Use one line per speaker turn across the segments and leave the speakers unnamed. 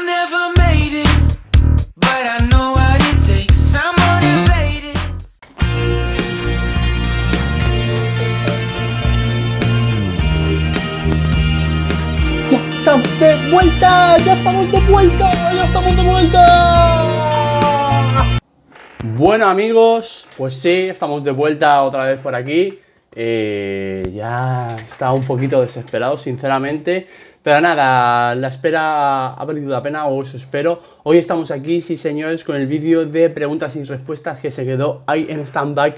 Ya estamos de vuelta, ya estamos de vuelta, ya estamos de vuelta. Bueno amigos, pues sí, estamos de vuelta otra vez por aquí. Eh, ya estaba un poquito desesperado, sinceramente. Pero nada, la espera ha valido la pena, o eso espero. Hoy estamos aquí, sí señores, con el vídeo de preguntas y respuestas que se quedó ahí en stand-by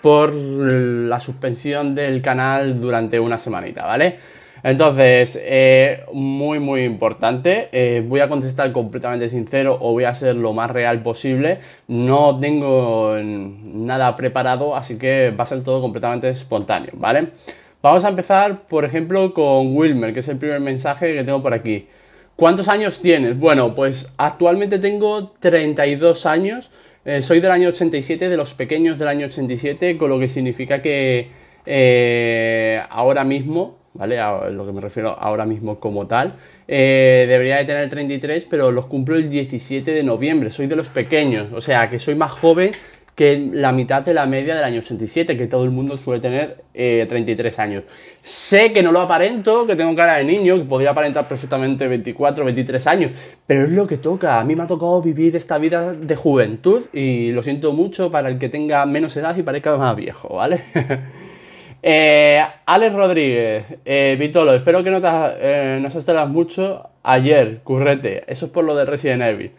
por la suspensión del canal durante una semanita, ¿vale? Entonces, eh, muy muy importante, eh, voy a contestar completamente sincero o voy a ser lo más real posible, no tengo nada preparado, así que va a ser todo completamente espontáneo, ¿vale? vale Vamos a empezar, por ejemplo, con Wilmer, que es el primer mensaje que tengo por aquí. ¿Cuántos años tienes? Bueno, pues actualmente tengo 32 años. Eh, soy del año 87, de los pequeños del año 87, con lo que significa que eh, ahora mismo, ¿vale? A lo que me refiero ahora mismo como tal, eh, debería de tener 33, pero los cumplo el 17 de noviembre. Soy de los pequeños, o sea que soy más joven que la mitad de la media del año 87, que todo el mundo suele tener 33 eh, años. Sé que no lo aparento, que tengo cara de niño, que podría aparentar perfectamente 24, 23 años, pero es lo que toca. A mí me ha tocado vivir esta vida de juventud y lo siento mucho para el que tenga menos edad y parezca más viejo, ¿vale? Eh, Alex Rodríguez, eh, Vitolo, espero que no te eh, no mucho ayer, currete. Eso es por lo de Resident Evil.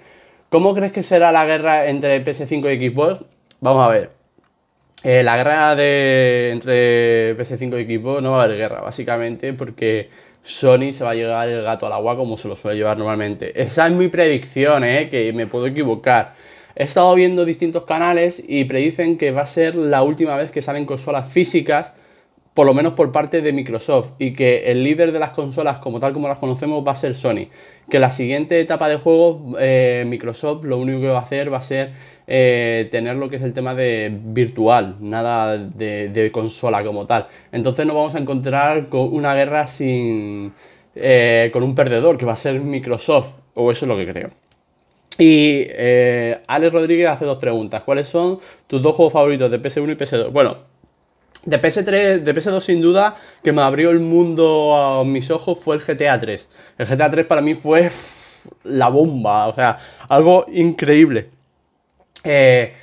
¿Cómo crees que será la guerra entre PS5 y Xbox? Vamos a ver. Eh, la guerra de, entre PS5 y equipo no va a haber guerra, básicamente, porque Sony se va a llevar el gato al agua como se lo suele llevar normalmente. Esa es mi predicción, eh, que me puedo equivocar. He estado viendo distintos canales y predicen que va a ser la última vez que salen consolas físicas por lo menos por parte de Microsoft, y que el líder de las consolas como tal como las conocemos va a ser Sony. Que la siguiente etapa de juegos, eh, Microsoft lo único que va a hacer va a ser eh, tener lo que es el tema de virtual, nada de, consola como tal. Entonces nos vamos a encontrar con una guerra sin... Eh, con un perdedor, que va a ser Microsoft, o eso es lo que creo. Y Alex Rodríguez hace dos preguntas. ¿Cuáles son tus dos juegos favoritos de PS1 y PS2? Bueno, de PS3, de PS2 sin duda, que me abrió el mundo a mis ojos fue el GTA 3. El GTA 3 para mí fue la bomba, o sea, algo increíble. Eh,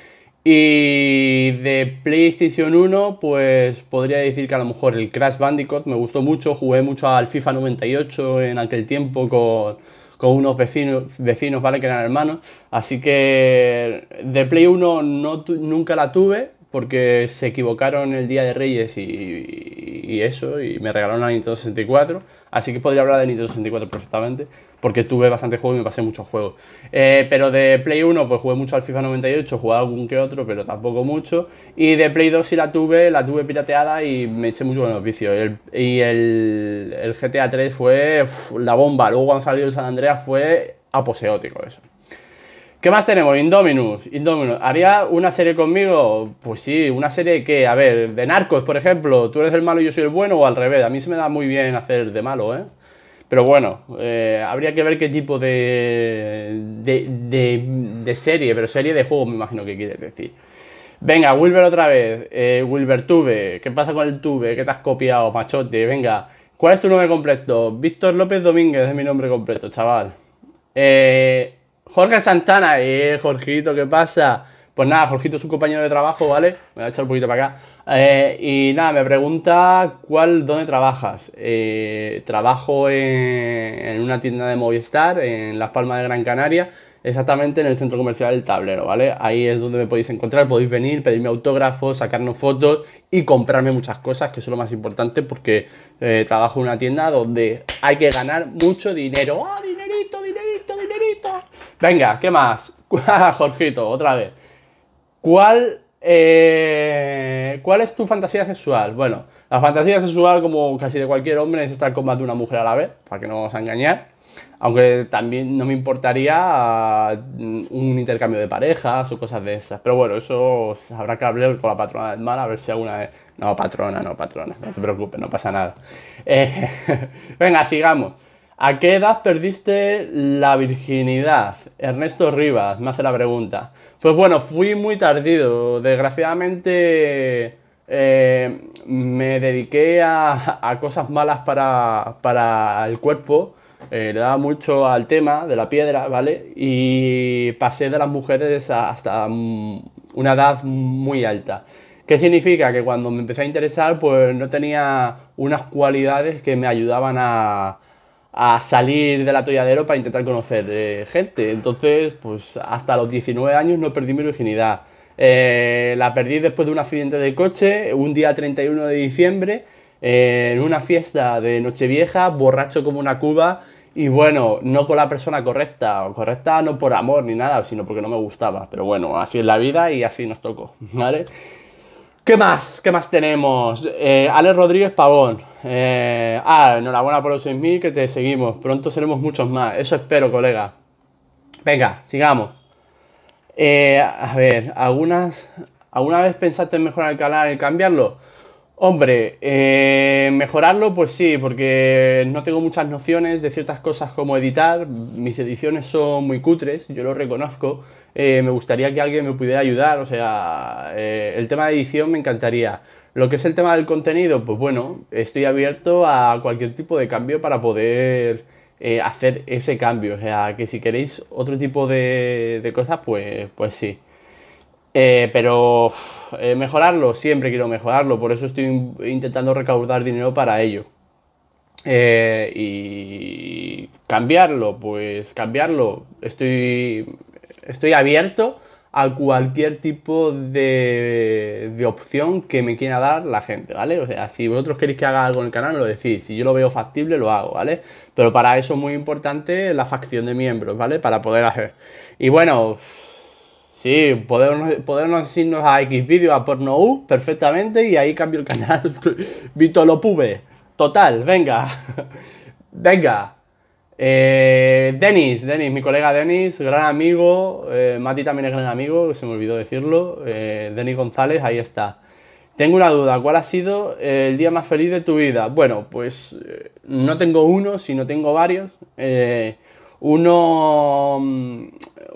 y de PlayStation 1, pues podría decir que a lo mejor el Crash Bandicoot me gustó mucho, jugué mucho al FIFA 98 en aquel tiempo con, unos vecinos, vecinos, ¿vale? Que eran hermanos. Así que de Play 1 no, nunca la tuve, porque se equivocaron el día de Reyes y, eso, y me regalaron la Nintendo 64. Así que podría hablar de Nintendo 64 perfectamente, porque tuve bastante juego y me pasé muchos juegos. Eh, pero de Play 1, pues jugué mucho al FIFA 98, jugué algún que otro, pero tampoco mucho. Y de Play 2 sí la tuve, la tuve pirateada y me eché mucho buenos vicios. y el, GTA 3 fue la bomba. Luego cuando salió el San Andreas fue aposeótico eso. ¿Qué más tenemos? Indominus, Indominus. ¿Haría una serie conmigo? Pues sí, una serie que, a ver, de narcos, por ejemplo, tú eres el malo y yo soy el bueno o al revés. A mí se me da muy bien hacer de malo, ¿eh? Pero bueno, eh, habría que ver qué tipo de, de, serie, pero serie de juego me imagino que quieres decir. Venga, Wilber otra vez. Eh, Wilber ¿qué pasa con el Tube? ¿Qué te has copiado, machote? Venga, ¿cuál es tu nombre completo? Víctor López Domínguez es mi nombre completo, chaval. Eh, Jorge Santana, eh, Jorgito, ¿qué pasa? Pues nada, Jorgito es un compañero de trabajo, ¿vale? Me voy a echar un poquito para acá. Eh, y nada, me pregunta cuál, dónde trabajas. Eh, trabajo en, una tienda de Movistar, en Las Palmas de Gran Canaria, exactamente en el centro comercial del tablero, ¿vale? Ahí es donde me podéis encontrar, podéis venir, pedirme autógrafos, sacarnos fotos y comprarme muchas cosas, que eso es lo más importante porque eh, trabajo en una tienda donde hay que ganar mucho dinero. Venga, ¿qué más? Ah, Jorgito, otra vez. ¿Cuál, eh, ¿Cuál es tu fantasía sexual? Bueno, la fantasía sexual, como casi de cualquier hombre, es estar con más de una mujer a la vez, para que no vamos a engañar. Aunque también no me importaría mm, un intercambio de parejas o cosas de esas. Pero bueno, eso habrá que hablar con la patrona del mal a ver si alguna vez... No, patrona, no, patrona. No te preocupes, no pasa nada. Eh, venga, sigamos. ¿A qué edad perdiste la virginidad? Ernesto Rivas me hace la pregunta. Pues bueno, fui muy tardido. Desgraciadamente eh, me dediqué a, cosas malas para, el cuerpo. Eh, le daba mucho al tema de la piedra, ¿vale? Y pasé de las mujeres hasta mm, una edad muy alta. ¿Qué significa? Que cuando me empecé a interesar, pues no tenía unas cualidades que me ayudaban a a salir del atolladero para intentar conocer eh, gente. Entonces, pues hasta los 19 años no perdí mi virginidad. Eh, la perdí después de un accidente de coche, un día 31 de diciembre, eh, en una fiesta de Nochevieja, borracho como una cuba, y bueno, no con la persona correcta, o correcta no por amor ni nada, sino porque no me gustaba. Pero bueno, así es la vida y así nos tocó, ¿vale? ¿Qué más? ¿Qué más tenemos? Eh, Alex Rodríguez Pavón. Eh, ah, enhorabuena por los 6.000 que te seguimos. Pronto seremos muchos más. Eso espero, colega. Venga, sigamos. Eh, a ver, ¿algunas, ¿alguna vez pensaste en mejorar el canal y cambiarlo? Hombre, mejorarlo pues sí, porque no tengo muchas nociones de ciertas cosas como editar. Mis ediciones son muy cutres, yo lo reconozco. Eh, me gustaría que alguien me pudiera ayudar, o sea, eh, el tema de edición me encantaría. Lo que es el tema del contenido, pues bueno, estoy abierto a cualquier tipo de cambio para poder eh, hacer ese cambio. O sea, que si queréis otro tipo de, cosas, pues, pues sí. pero mejorarlo, siempre quiero mejorarlo, por eso estoy intentando recaudar dinero para ello. y cambiarlo, pues cambiarlo. Estoy estoy abierto a cualquier tipo de, opción que me quiera dar la gente, ¿vale? O sea, si vosotros queréis que haga algo en el canal, lo decís. Si yo lo veo factible, lo hago, ¿vale? Pero para eso es muy importante la facción de miembros, ¿vale? Para poder hacer. Y bueno, sí, podemos podernos irnos a X vídeo, a porno U, perfectamente, y ahí cambio el canal. Vito lo pube. Total, venga. venga. Eh, Denis, Denis, mi colega Denis, gran amigo, eh, Mati también es gran amigo, se me olvidó decirlo, eh, Denis González, ahí está. Tengo una duda, ¿cuál ha sido el día más feliz de tu vida? Bueno, pues no tengo uno, sino tengo varios. uno, mm,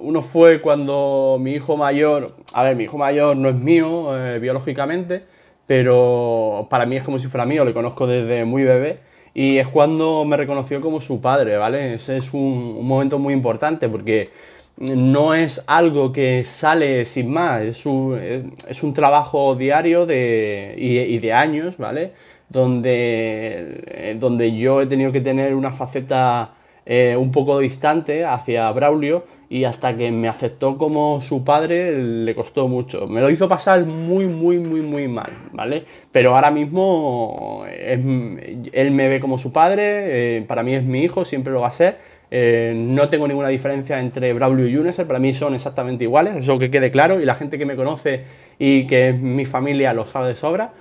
uno fue cuando mi hijo mayor, a ver, mi hijo mayor no es mío biológicamente, pero para mí es como si fuera mío, le conozco desde muy bebé y es cuando me reconoció como su padre, ¿vale? Ese es un, momento muy importante porque no es algo que sale sin más, es un, trabajo diario de, y, de años, ¿vale? Donde, eh, donde yo he tenido que tener una faceta eh, un poco distante hacia Braulio y hasta que me aceptó como su padre le costó mucho. Me lo hizo pasar muy, muy, muy, muy mal, ¿vale? Pero ahora mismo eh, él me ve como su padre, eh, para mí es mi hijo, siempre lo va a ser. no tengo ninguna diferencia entre Braulio y Uneser, para mí son exactamente iguales, eso que quede claro y la gente que me conoce y que es mi familia lo sabe de sobra.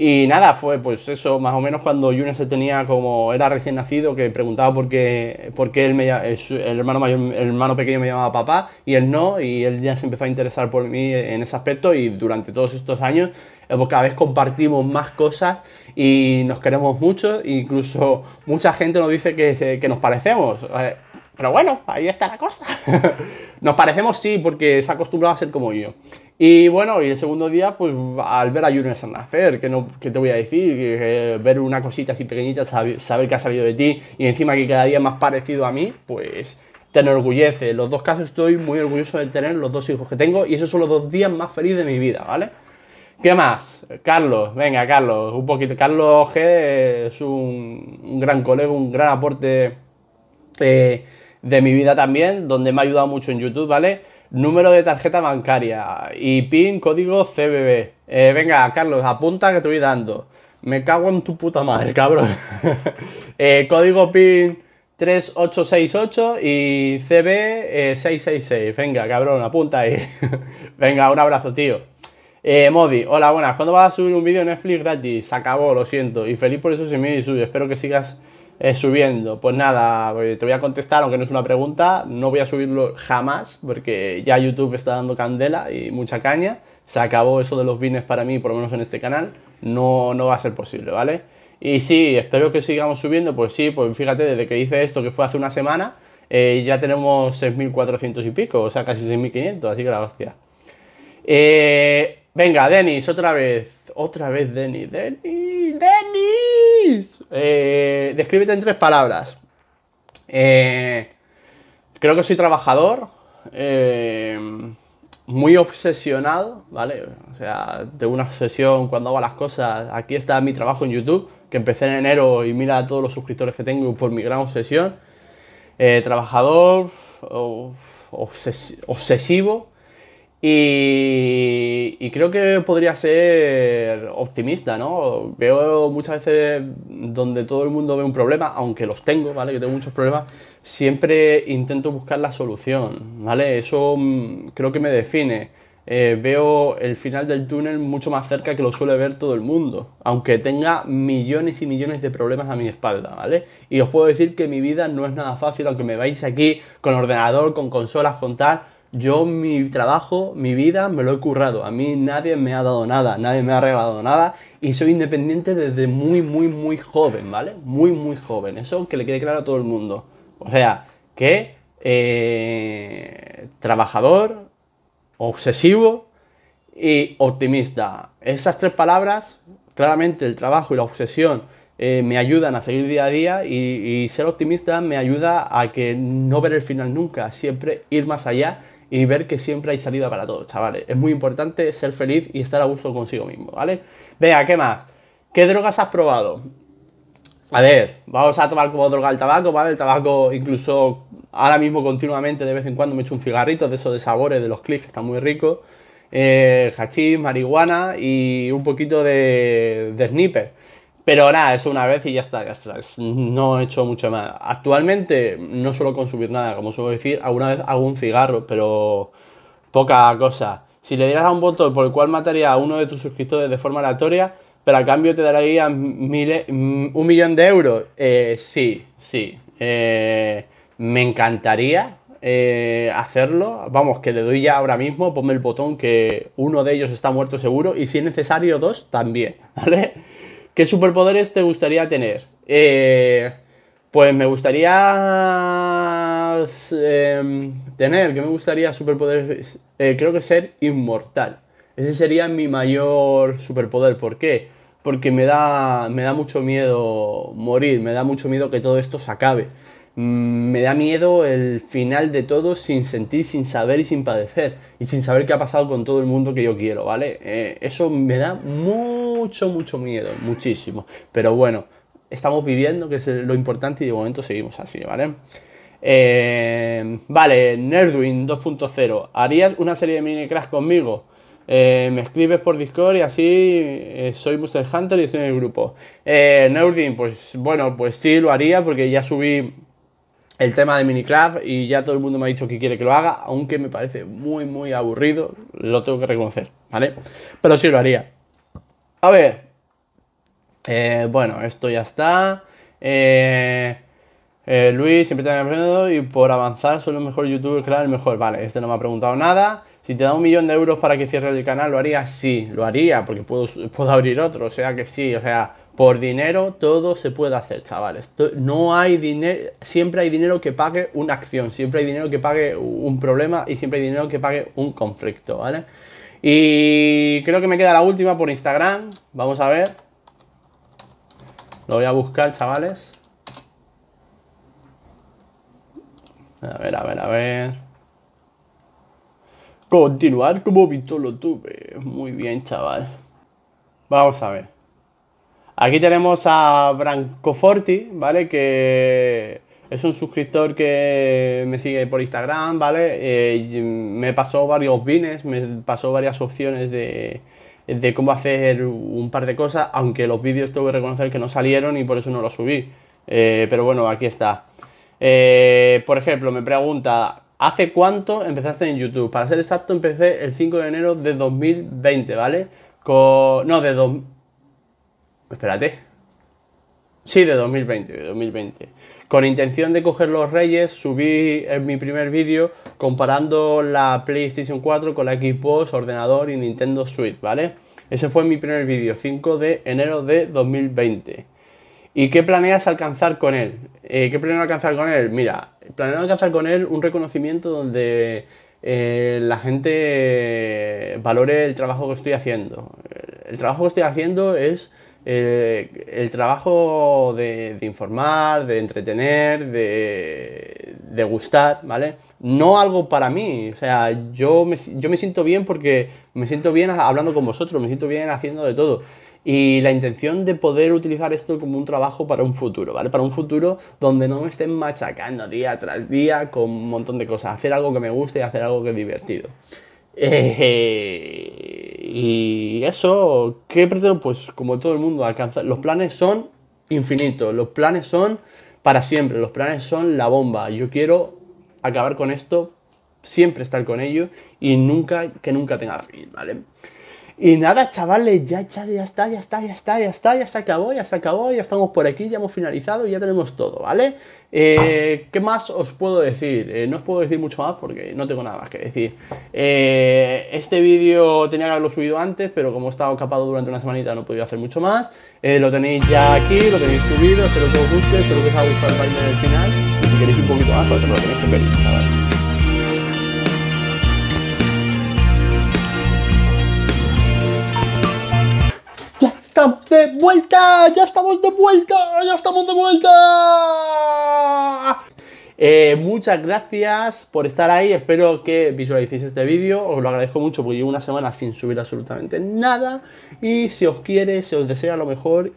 Y nada, fue pues eso, más o menos cuando Junior se tenía como, era recién nacido, que preguntaba por qué, por él me, el, hermano el hermano pequeño me llamaba papá y él no, y él ya se empezó a interesar por mí en ese aspecto y durante todos estos años eh, pues, cada vez compartimos más cosas y nos queremos mucho, incluso mucha gente nos dice que, que nos parecemos. Eh, pero bueno, ahí está la cosa. Nos parecemos sí, porque se ha acostumbrado a ser como yo. Y bueno, y el segundo día, pues al ver a Junior nacer que no, que te voy a decir, ver una cosita así pequeñita, saber, qué que ha salido de ti y encima que cada día más parecido a mí, pues te enorgullece. En los dos casos estoy muy orgulloso de tener los dos hijos que tengo y esos son los dos días más felices de mi vida, ¿vale? ¿Qué más? Carlos, venga, Carlos, un poquito. Carlos G es un, gran colega, un gran aporte. Eh, de mi vida también, donde me ha ayudado mucho en YouTube, ¿vale? Número de tarjeta bancaria y PIN, código CBB. Eh, venga, Carlos, apunta que te voy dando. Me cago en tu puta madre, cabrón. Eh, código PIN 3868 y CB 666. Eh, venga, cabrón, apunta ahí. venga, un abrazo, tío. Eh, Modi, hola, buenas. ¿Cuándo vas a subir un vídeo en Netflix gratis? Se acabó, lo siento. Y feliz por eso se me y Espero que sigas eh, subiendo. Pues nada, eh, te voy a contestar, aunque no es una pregunta, no voy a subirlo jamás, porque ya YouTube está dando candela y mucha caña. Se acabó eso de los bines para mí, por lo menos en este canal. No, no va a ser posible, ¿vale? Y sí, espero que sigamos subiendo. Pues sí, pues fíjate, desde que hice esto, que fue hace una semana, eh, ya tenemos 6.400 y pico, o sea, casi 6.500, así que la hostia. venga, Denis, otra vez. Otra vez, Denis. Denis, Denis. Eh, descríbete en tres palabras. Eh, creo que soy trabajador. Eh, muy obsesionado, ¿vale? O sea, de una obsesión cuando hago las cosas. Aquí está mi trabajo en YouTube, que empecé en enero y mira a todos los suscriptores que tengo por mi gran obsesión. trabajador, obsesivo, y, creo que podría ser optimista, ¿no? Veo muchas veces donde todo el mundo ve un problema, aunque los tengo, ¿vale? Que tengo muchos problemas, siempre intento buscar la solución, ¿vale? Eso mm, creo que me define. Eh, veo el final del túnel mucho más cerca que lo suele ver todo el mundo, aunque tenga millones y millones de problemas a mi espalda, ¿vale? Y os puedo decir que mi vida no es nada fácil, aunque me vais aquí con ordenador, con consola frontal... Yo mi trabajo, mi vida, me lo he currado. A mí nadie me ha dado nada, nadie me ha regalado nada y soy independiente desde muy, muy, muy joven, ¿vale? Muy, muy joven. Eso que le quede claro a todo el mundo. O sea, que eh, trabajador, obsesivo y optimista. Esas tres palabras, claramente el trabajo y la obsesión eh, me ayudan a seguir día a día y, y, ser optimista me ayuda a que no ver el final nunca, siempre ir más allá y ver que siempre hay salida para todos, chavales. Es muy importante ser feliz y estar a gusto consigo mismo, ¿vale? Vea, ¿qué más? ¿Qué drogas has probado? A ver, vamos a tomar como droga el tabaco, ¿vale? El tabaco incluso ahora mismo continuamente de vez en cuando me echo un cigarrito de esos de sabores, de los clics, que muy rico Eh, hachís, marihuana y un poquito de, de sniper. Pero nada, eso una vez y ya está, No he hecho mucho más. Actualmente no suelo consumir nada, como suelo decir. Alguna vez hago un cigarro, pero poca cosa. Si le dieras a un botón por el cual mataría a uno de tus suscriptores de forma aleatoria, pero a cambio te daría un millón de euros. Eh, sí, sí. Eh, me encantaría eh, hacerlo. Vamos, que le doy ya ahora mismo, ponme el botón que uno de ellos está muerto seguro y si es necesario dos, también, ¿vale? ¿Qué superpoderes te gustaría tener? Eh, pues me gustaría em, tener, que me gustaría superpoderes, eh, creo que ser inmortal. Ese sería mi mayor superpoder. ¿Por qué? Porque me da, me da mucho miedo morir, me da mucho miedo que todo esto se acabe. Mm, me da miedo el final de todo sin sentir, sin saber y sin padecer. Y sin saber qué ha pasado con todo el mundo que yo quiero, ¿vale? Eh, eso me da muy mucho, mucho miedo, muchísimo. Pero bueno, estamos viviendo, que es lo importante, y de momento seguimos así, ¿vale? Eh, vale, Nerdwin 2.0. ¿Harías una serie de craft conmigo? Eh, me escribes por Discord y así eh, soy Monster Hunter y estoy en el grupo. Nerdwin, pues bueno, pues sí lo haría porque ya subí el tema de Minicraft y ya todo el mundo me ha dicho que quiere que lo haga, aunque me parece muy, muy aburrido, lo tengo que reconocer, ¿vale? Pero sí lo haría. A ver. Eh, bueno, esto ya está. Eh, eh, Luis, siempre te ha preguntado y por avanzar, soy el mejor youtuber, claro, el mejor. Vale, este no me ha preguntado nada. Si te da un millón de euros para que cierres el canal, ¿lo haría? Sí, lo haría, porque puedo, puedo abrir otro, o sea que sí, o sea, por dinero todo se puede hacer, chavales. No hay dinero, siempre hay dinero que pague una acción, siempre hay dinero que pague un problema y siempre hay dinero que pague un conflicto, ¿vale? Y creo que me queda la última por Instagram. Vamos a ver. Lo voy a buscar, chavales. A ver, a ver, a ver. Continuar como visto lo tuve. Muy bien, chaval. Vamos a ver. Aquí tenemos a Brancoforti, ¿vale? Que es un suscriptor que me sigue por Instagram, ¿vale? Eh, me pasó varios bines, me pasó varias opciones de, cómo hacer un par de cosas, aunque los vídeos tengo que reconocer que no salieron y por eso no los subí. Eh, pero bueno, aquí está. Eh, por ejemplo, me pregunta, ¿hace cuánto empezaste en YouTube? Para ser exacto, empecé el 5 de enero de 2020, ¿vale? Con... No, de... Do... Espérate. Sí, de 2020, de 2020. Con intención de coger los reyes, subí en mi primer vídeo comparando la PlayStation 4 con la Xbox, ordenador y Nintendo Switch, ¿vale? Ese fue mi primer vídeo, 5 de enero de 2020. ¿Y qué planeas alcanzar con él? Eh, ¿Qué planeo alcanzar con él? Mira, planeo alcanzar con él un reconocimiento donde eh, la gente valore el trabajo que estoy haciendo. El trabajo que estoy haciendo es eh, el trabajo de, informar, de entretener, de, gustar, ¿vale? No algo para mí, o sea, yo me, yo me siento bien porque me siento bien hablando con vosotros, me siento bien haciendo de todo. Y la intención de poder utilizar esto como un trabajo para un futuro, ¿vale? Para un futuro donde no me estén machacando día tras día con un montón de cosas. Hacer algo que me guste y hacer algo que es divertido. Eh, y eso, ¿qué pretendo? Pues como todo el mundo, alcanza Los planes son infinitos, los planes son para siempre, los planes son la bomba. Yo quiero acabar con esto, siempre estar con ello y nunca, que nunca tenga fin, ¿vale? Y nada, chavales, ya, ya, ya está, ya está, ya está, ya está, ya se acabó, ya se acabó, ya estamos por aquí, ya hemos finalizado y ya tenemos todo, ¿vale? Eh, ¿Qué más os puedo decir? Eh, no os puedo decir mucho más porque no tengo nada más que decir. Eh, este vídeo tenía que haberlo subido antes, pero como he estado capado durante una semanita no he podido hacer mucho más. lo tenéis ya aquí, lo tenéis subido, espero que os guste, espero que os haya gustado el del final. Y si queréis un poquito más, pues lo tenéis que pedir, chavales. de vuelta, ya estamos de vuelta, ya estamos de vuelta. Eh, muchas gracias por estar ahí, espero que visualicéis este vídeo, os lo agradezco mucho porque llevo una semana sin subir absolutamente nada y si os quiere, se os desea lo mejor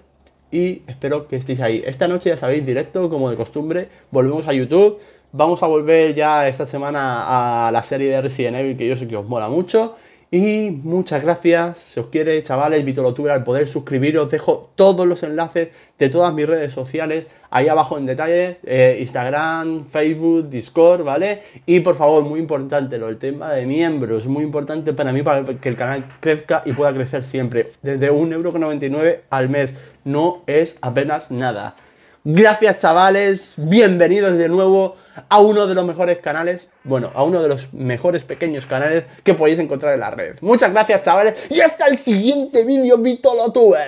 y espero que estéis ahí. Esta noche ya sabéis, directo como de costumbre, volvemos a YouTube, vamos a volver ya esta semana a la serie de Resident Evil que yo sé que os mola mucho y muchas gracias, si os quiere, chavales, Vitolotura, al poder suscribiros. Dejo todos los enlaces de todas mis redes sociales ahí abajo en detalle: eh, Instagram, Facebook, Discord, ¿vale? Y por favor, muy importante, lo, el tema de miembros, muy importante para mí, para que el canal crezca y pueda crecer siempre. Desde 1,99€ al mes, no es apenas nada. Gracias, chavales, bienvenidos de nuevo a uno de los mejores canales, bueno, a uno de los mejores pequeños canales que podéis encontrar en la red. Muchas gracias, chavales, y hasta el siguiente vídeo, Vito lo tuve.